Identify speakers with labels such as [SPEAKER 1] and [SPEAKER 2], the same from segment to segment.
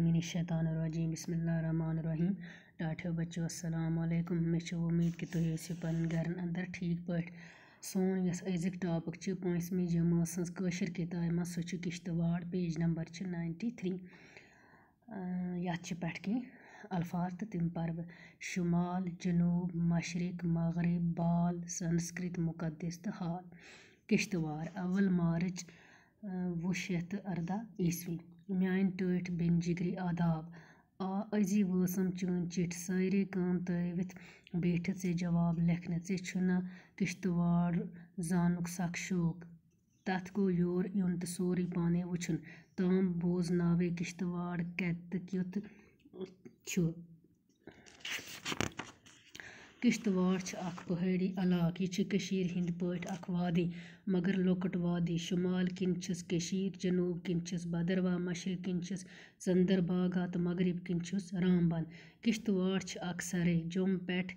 [SPEAKER 1] बिस्मिल्लाहिर्रहमानिर्रहीम बिस्मिल्लाहिर्रहमानिर्रहीम डाठियो बच्चों अस्सलाम वालेकुम मे उम्मीद कि तुम ऐसी पन घर अंदर ठीक पे सोन यस अजिक टॉपिक पाँचवें जमा सशर किताब मज सह Kishtwar page number ninety three ये पे कह तो तम पर्व बह शुमाल जनूब मशरक मगरब बाल संस्कृत मुकदस तो हाल किश्तवाड़ अवल मार्च वह शत अरदा ईस्वी میٛانہِ ٹٲٹھۍ بیٚنہِ جِگری آداب آ أزی وٲژٕم چٲنۍ چِٹھۍ سٲری کٲم ترٛٲوِتھ بیٖٹھِتھ ژےٚ جواب لیکھنہِ ژےٕٚ چھُنہٕ کِشتٕواڑ زانُک سخ شوق تَتھ گوٚو یور یُن تہٕ سورُے پانے وُچھُن تام بوزناوَے کِشتٕواڑ کَتہِ تہٕ کٮُ۪تھ چھُ किश्तवाड़ पहाड़ी अलाक यह हिंद पाक वादी मगर लोकट वादी शुमाल कश जनूब कस बदरवा मशर कंदरबागा तो मगरब कामबन किश्तवाड़ सरे जम पठ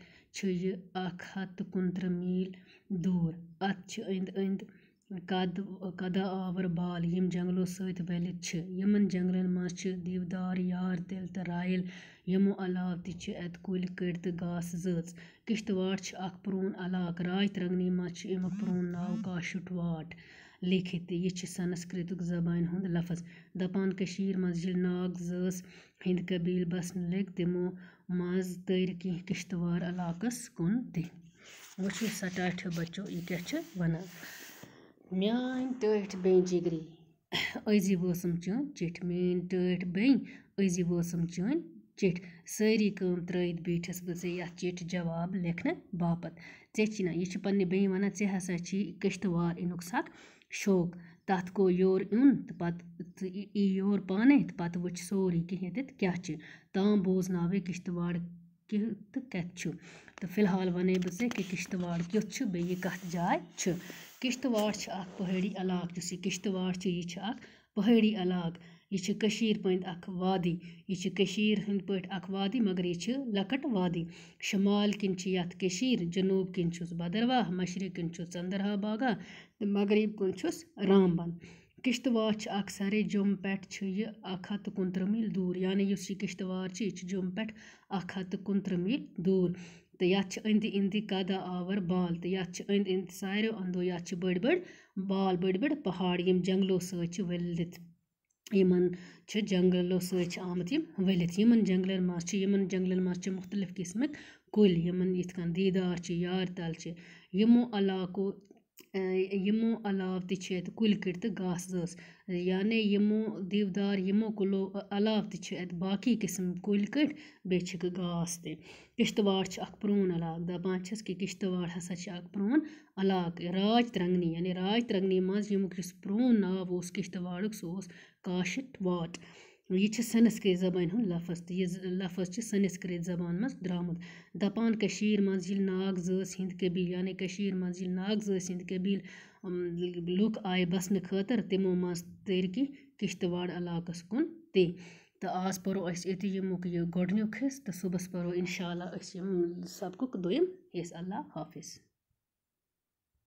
[SPEAKER 1] हत कुंत्र मील दूर अंद अंद قَد قَداوَر بال یِم جنٛگلو سۭتۍ ؤلِتھ چھِ یِمَن جنٛگلَن منٛز چھِ دِودار یار تِل تہٕ رایِل یِمو علاوٕ تہِ چھِ اَتہِ کُلۍ کٔٹۍ تہٕ گاسہٕ زٲژ کِشتواڑ چھِ اَکھ پرٛون علاقہٕ راج ترٛنٛگمَس منٛز چھُ اَمیُک پرٛون ناو کاشُٹ واٹ لیٖکھِتھ یہِ چھِ سَنسکرٛتُک زبانہِ ہُنٛد لفظ دَپان کٔشیٖرِ منٛز ییٚلہِ ناگ زٲژ ہِنٛدۍ قبیٖلہٕ بَسنہِ لٔگۍ تِمو منٛز تٔرۍ کینٛہہ کِشتواڑ علاقَس کُن تہِ وٕچھِو سَٹاٹھیو بَچو یہِ کیٛاہ چھِ وَنان میٛٲنۍ ٹٲٹھۍ بیٚنہِ جِگری أزی وٲژٕم چٲنۍ چِٹھۍ میٛٲنۍ ٹٲٹھۍ بیٚنہِ أزی وٲژٕم چٲنۍ چِٹھۍ سٲری کٲم ترٛٲیِتھ بیٖٹھٕس بہٕ ژےٚ یَتھ چِٹھِ جواب لیکھنہٕ باپَتھ ژےٚ چھی نا یہِ چھِ پنٛنہِ بیٚنہِ وَنان ژےٚ ہسا چھی کِشتوار یِنُک سَکھ شوق تَتھ گوٚو یورٕ یُن تہٕ پَتہٕ ژٕ یی یور پانَے تہٕ پَتہٕ وٕچھ سورُے کہِ ییٚتٮ۪تھ کیٛاہ چھِ تام بوزناوَے کِشتوار کہِ تہٕ کَتہِ چھُ تہٕ فِلحال وَنے بہٕ ژےٚ کہِ کِشتواڑ کیُتھ چھُ بیٚیہِ یہِ کَتھ جاے چھُ کِشتواڑ چھِ اَکھ پہٲڑی علاقہٕ یُس یہِ کِشتواڑ چھُ یہِ چھِ اَکھ پہٲڑی علاقہٕ یہِ چھِ کٔشیٖرِ پٔنٛدۍ اَکھ وادی یہِ چھِ کٔشیٖرِ ہٕنٛدۍ پٲٹھۍ اَکھ وادی مگر یہِ چھِ لۄکٕٹ وادی شُمال کِنۍ چھِ یَتھ کٔشیٖر جنوٗب کِنۍ چھُس بَدٕرواہ مشرق کِنۍ چھُ ژٔنٛدٕروار باغا تہٕ مغرب کُن چھُس رامبَن کِشتواڑ چھِ اَکھ سَرے جوٚم پٮ۪ٹھ چھِ یہِ اَکھ ہَتھ تہٕ کُنہٕ تٕرٛہ میٖل دوٗر یعنی یُس یہِ کِشتواڑ چھِ یہِ چھِ جوٚمہِ پٮ۪ٹھ اَکھ ہَتھ تہٕ کُنہٕ تٕرٛہ میٖل دوٗر تہٕ یَتھ چھِ أنٛدِ أنٛدِ کَدہ آوَر بال تہٕ یَتھ چھِ أنٛدۍ أنٛدۍ ساروِیو اَندو یَتھ چھِ بٔڑۍ بٔڑۍ بال بٔڑۍ بٔڑۍ پہاڑ یِم جنٛگلو سۭتۍ چھِ ؤلِتھ یِمَن چھِ جنٛگلو سۭتۍ چھِ آمٕتۍ یِم ؤلِتھ یِمَن جنٛگلَن منٛز چھِ یِمَن جنٛگلَن منٛز چھِ مختلف قٕسمٕکۍ کُلۍ یِمَن یِتھ کٔنۍ دیٖدار چھِ یارِ تَل چھِ یِمو علاقو یِمو علاوٕ تہِ چھِ ییٚتہِ کُلۍ کٔٹۍ تہٕ گاسہٕ زٲژ یعنی یِمو دِودار یِمو کُلو علاوٕ تہِ چھِ اَتہِ باقٕے قٕسٕم کُلۍ کٔٹۍ بیٚیہِ چھِکھ گاسہٕ تہِ کِشتواڑ چھِ اَکھ پرٛون علاقہٕ دَپان چھِس کہِ کِشتواڑ ہَسا چھِ اَکھ پرٛون علاقہٕ راج ترٛنٛگنی یعنی راج ترٛنٛگنی منٛز ییٚمیُک یُس پرٛون ناو اوس کِشتواڑُک سُہ اوس کاشِٹھ واٹ یہِ چھِ سَنسکرت زَبانہِ ہُند لَفظ تہِ یہِ لَفظ چھُ سَنسکرت زَبانہِ منٛز درامُت دَپان کٔشیٖر منٛز ییٚلہِ ناگ زٲژ ہِندۍ قبیٖل یعنی کٔشیٖر منٛز ییٚلہِ ناگ زٲژ ہِندۍ قبیٖل لُکھ آیہِ بَسنہٕ خٲطرٕ تِمو منٛز تٔرکی کِشتواڑ علاقَس کُن تہِ تہٕ آز پَرو أسۍ أتی ییٚمیُک یہِ گۄڈٕنیُک حِصہٕ تہٕ صبُحس پَرو اِنشاء اللہ أسۍ ییٚمہِ سَبقُک دوٚیُم حِصہٕ اللہ حافِظ